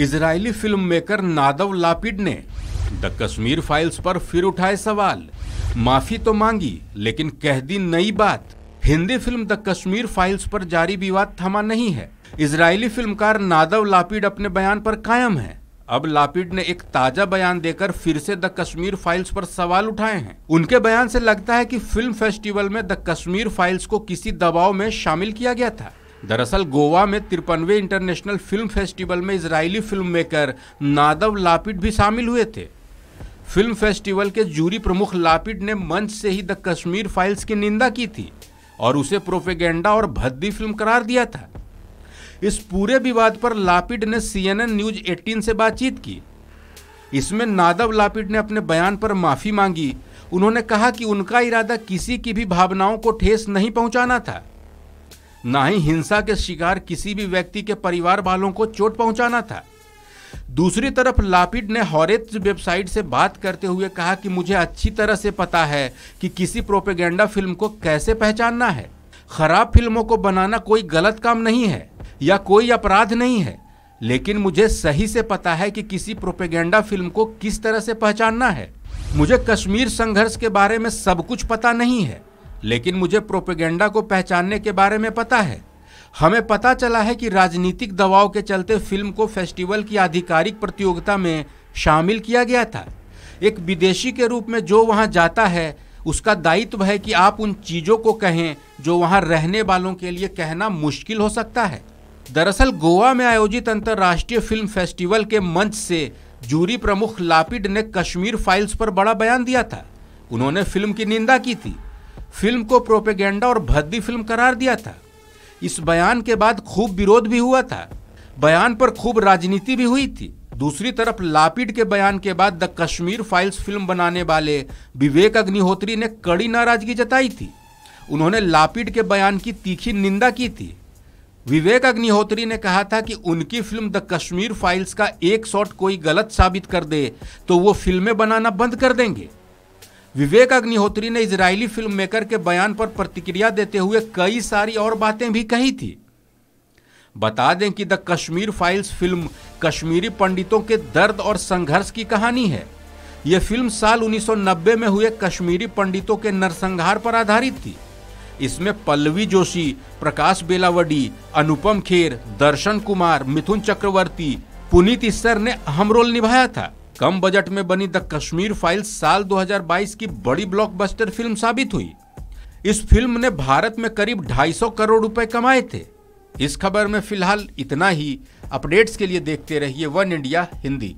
Israeli film maker Nadav Lapid ने the Kashmir files पर फिर उठाए सवाल माफी तो मांगी लेकिन कह दी नई बात Hindi film the Kashmir files पर जारी विवाद थमा नहीं है इजरायली फिल्मकार नादव लापिड अपने बयान पर कायम है अब लापिड ने एक ताजा बयान देकर फिर से द कश्मीर फाइल्स पर सवाल उठाए हैं उनके बयान से लगता है कि फिल्म फेस्टिवल में द कश्मीर फाइल्स को किसी दबाव में शामिल किया गया था दरअसल गोवा में तिरपनवे इंटरनेशनल फिल्म फेस्टिवल में इजरायली फिल्म मेकर नादव लापिड भी शामिल हुए थे फिल्म फेस्टिवल के जूरी प्रमुख लापिड ने मंच से ही द कश्मीर फाइल्स की निंदा की थी और उसे प्रोपेगेंडा और भद्दी फिल्म करार दिया था इस पूरे विवाद पर लापिड ने सीएनएन न्यूज 18 से बातचीत की इसमें नादव लापिड ने अपने बयान पर माफी मांगी उन्होंने कहा कि उनका इरादा किसी की भी भावनाओं को ठेस नहीं पहुंचाना था ना ही हिंसा के शिकार किसी भी व्यक्ति के परिवार वालों को चोट पहुंचाना था दूसरी तरफ लापिड ने हॉरेज वेबसाइट से बात करते हुए कहा कि मुझे अच्छी तरह से पता है कि किसी प्रोपेगेंडा फिल्म को कैसे पहचानना है खराब फिल्मों को बनाना कोई गलत काम नहीं है या कोई अपराध नहीं है लेकिन मुझे सही से पता है कि किसी प्रोपेगेंडा फिल्म को किस तरह से पहचानना है मुझे कश्मीर संघर्ष के बारे में सब कुछ पता नहीं है लेकिन मुझे प्रोपेगेंडा को पहचानने के बारे में पता है हमें पता चला है कि राजनीतिक दबाव के चलते फिल्म को फेस्टिवल की आधिकारिक प्रतियोगिता में शामिल किया गया था एक विदेशी के रूप में जो वहां जाता है उसका दायित्व है कि आप उन चीज़ों को कहें जो वहां रहने वालों के लिए कहना मुश्किल हो सकता है दरअसल गोवा में आयोजित अंतर्राष्ट्रीय फिल्म फेस्टिवल के मंच से जूरी प्रमुख लापिड ने कश्मीर फाइल्स पर बड़ा बयान दिया था उन्होंने फिल्म की निंदा की थी फिल्म को प्रोपेगेंडा और भद्दी फिल्म करार दिया था इस बयान के बाद खूब विरोध भी हुआ था बयान पर खूब राजनीति भी हुई थी दूसरी तरफ लापीड के बयान के बाद द कश्मीर फाइल्स फिल्म बनाने वाले विवेक अग्निहोत्री ने कड़ी नाराजगी जताई थी उन्होंने लापीड के बयान की तीखी निंदा की थी विवेक अग्निहोत्री ने कहा था कि उनकी फिल्म द कश्मीर फाइल्स का एक शॉट कोई गलत साबित कर दे तो वो फिल्में बनाना बंद कर देंगे विवेक अग्निहोत्री ने इजरायली फिल्म मेकर के बयान पर प्रतिक्रिया देते हुए कई सारी और बातें भी कही थी बता दें कि the Kashmir files film Kashmiri पंडितों के दर्द और संघर्ष की कहानी है यह फिल्म साल 1990 में हुए कश्मीरी पंडितों के नरसंहार पर आधारित थी इसमें पल्लवी जोशी प्रकाश बेलावडी अनुपम खेर दर्शन कुमार मिथुन चक्रवर्ती पुनीत इस्सर ने अहम रोल निभाया था कम बजट में बनी द कश्मीर फाइल्स साल 2022 की बड़ी ब्लॉकबस्टर फिल्म साबित हुई इस फिल्म ने भारत में करीब 250 करोड़ रुपए कमाए थे इस खबर में फिलहाल इतना ही अपडेट्स के लिए देखते रहिए वन इंडिया हिंदी